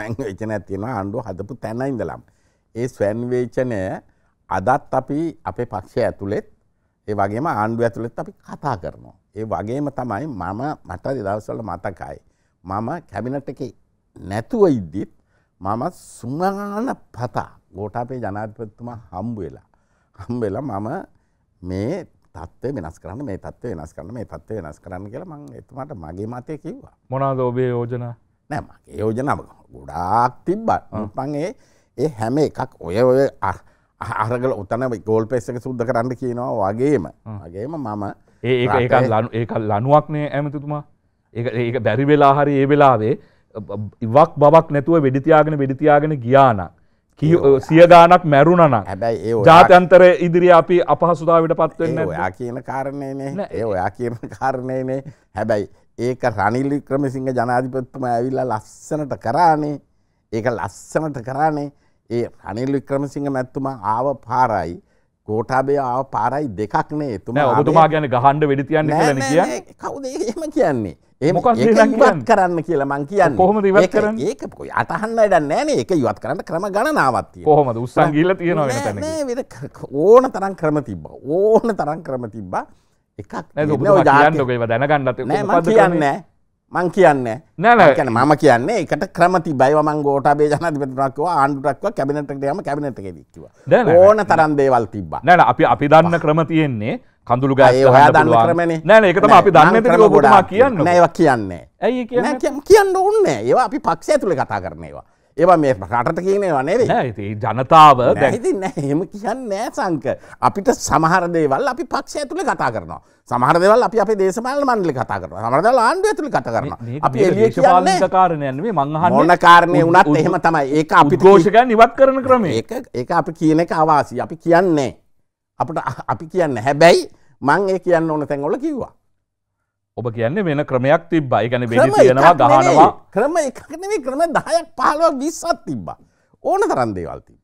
ස්වංවේචනයක් තියෙනවා ආණ්ඩුව හදපු තැන ඉඳලම. ඒ ස්වංවේචනය අදත් අපි අපේ පක්ෂය ඇතුළෙත් ඒ වගේම ආණ්ඩුව ඇතුළෙත් අපි කතා කරනවා. ඒ වගේම තමයි මම මට දවස්වල මතකයි. මම කැබිනට් එකේ නැතුව ඉද්දිත් මම සුමාන පතා ගෝඨාපේ ජනාධිපතිතුමා හම්බ වෙලා හම්බ වෙලා මම මේ තත්ත්වය වෙනස් කරන්න මේ තත්ත්වය වෙනස් කරන්න මේ තත්ත්වය වෙනස් කරන්න කියලා මම එතුමාට මගේ මතය කිව්වා. මොනවාද ඔබේ යෝජනා? නෑ මගේ යෝජනාව ගොඩාක් තිබ්බ පන්ගේ ඒ හැම එකක් ඔය ඔය අහරගල උතන ගෝල් පෙස්සක සුද්ද කරන්න කියනවා වගේම වගේම මම ඒ ලනු ඒ ලනුවක්නේ ඇමතුතුමා ඒ ඒක බැරි වෙලා හරි ඒ වෙලාවේ ඉවක් බවක් නැතුව වෙඩිතියාගෙන වෙඩිතියාගෙන ගියානක් සිය ගානක් මැරුණන හැබැයි ඒ ජාතන්තර ඉදිරි අපි අපහසුදාවට පත්වෙන්න ඔයා කියන කාරණයනේ ඒ ඔයා කියන කාරණයනේ හැබැයි ඒක රනිල්ලි ක්‍රමසිංහ ජනාධිපත්තුම ඇවිල්ලා ලස්සනට කරානේ ඒක ලස්සනට කරානේ ඒ රනිල්ලි ක්‍රමසිංහ මැත්තුමා ආව පාරයි ගෝටාබේ ආව පාරයි දෙකක්නේ තුම ඔබතුමා ගැන ගහන්ඩ වෙඩිතියන්න කිය කවුද එහෙම කියන්නේ ඒමොක ඉවත් කරන්න කියලා මං කියන්න කොහොම ඉවත් කරන්න ඒක අතහන්න ඩන්න ෑන එක ඉවත් කරන්න ක්‍රම ගණනාවත් හොමද උත්සන් ගිල තියෙනවා ඕන තරම් ක්‍රම තිබ්බ ඕන තරම් ක්‍රම තිබ්බා එකක් ජාන්තකව දැනගන්නත් නෑ කියන්න මං කියන්න නෑන මම කියන්නේ එකට ක්‍රමති බයිවම ගෝටබේ ජනතිපතුරක්ව ආණ්ඩුරක්ව කැබිනට යම කැබිනට ෙදක්ව ඕන තරන් දේවල් තිබ නෑන අපි අපි දන්න ක්‍රම තියෙන්නේ කඳුළු ගෑ හොයාදන්න කරමන නෑන එකතම අපි දන්න ගොඩා කියන්න ඒව කියන්නේ ඇයි කියන්න ඕන්න ඒවා අපි පක්ෂය තුළ කතා කරනවා ඒවා මේ රටට කියනවා නේ ජනතාව දැහිතින්න හෙම කියන්න සංක අපිට සමහරදේවල් අපි පක්ෂය තුළ කතා කරනවා සමහරදවල් අපි අපේ දේශපාල මණ්ඩලි කතා කරන සමරදල් ආණ්ඩුව තුළ කතා කරන අපි එලිය කාරණයන්නේ මංහ ඕන කාරණය වනත් එහෙම තමයි ඒ අපි ගෝෂකයන් නිවත් කරන ක්‍රම ඒ අපි කියන එක අවාසි අපි කියන්නේ අපට අපි කියන්න හැබැයි මං ඒ කියන්න ඕන තැන්වල කිව්වා. ඔබ කියන්නේ වෙන ක්‍රමයක් තිබ්බා ගැන වෙනවා ගහනවා ක්‍රම එකනේ ක්‍රම දායක් පාලුවක් විස්සත් තිබ්බා ඕන තරන් දේවල් තිබ.